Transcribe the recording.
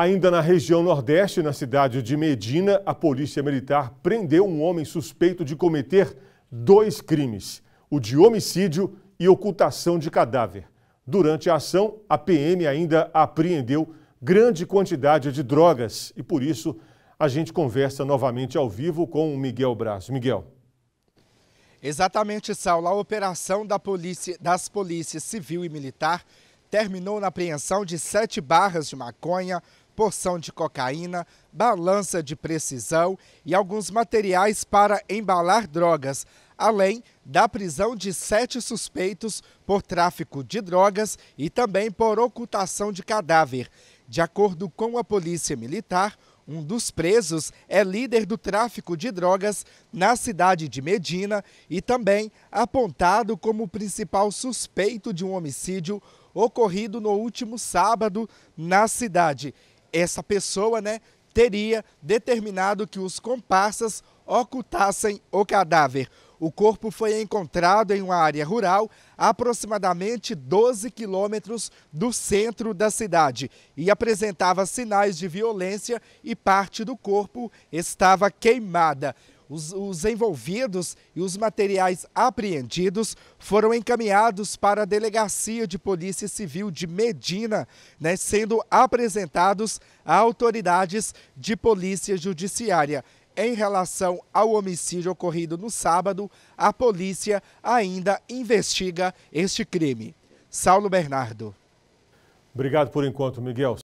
Ainda na região Nordeste, na cidade de Medina, a Polícia Militar prendeu um homem suspeito de cometer dois crimes: o de homicídio e ocultação de cadáver. Durante a ação, a PM ainda apreendeu grande quantidade de drogas e por isso a gente conversa novamente ao vivo com o Miguel Braz. Miguel. Exatamente, Saulo. A operação da polícia, das polícias civil e militar terminou na apreensão de sete barras de maconha, porção de cocaína, balança de precisão e alguns materiais para embalar drogas, além da prisão de sete suspeitos por tráfico de drogas e também por ocultação de cadáver. De acordo com a Polícia Militar, um dos presos é líder do tráfico de drogas na cidade de Medina e também apontado como principal suspeito de um homicídio ocorrido no último sábado na cidade essa pessoa, né, teria determinado que os comparsas ocultassem o cadáver. O corpo foi encontrado em uma área rural, aproximadamente 12 quilômetros do centro da cidade, e apresentava sinais de violência e parte do corpo estava queimada. Os, os, envolvidos e os materiais apreendidos foram encaminhados para a Delegacia de Polícia Civil de Medina, né, sendo apresentados a autoridades de polícia judiciária. Em relação ao homicídio ocorrido no sábado, a polícia ainda investiga este crime. Saulo Bernardo. Obrigado por enquanto, Miguel.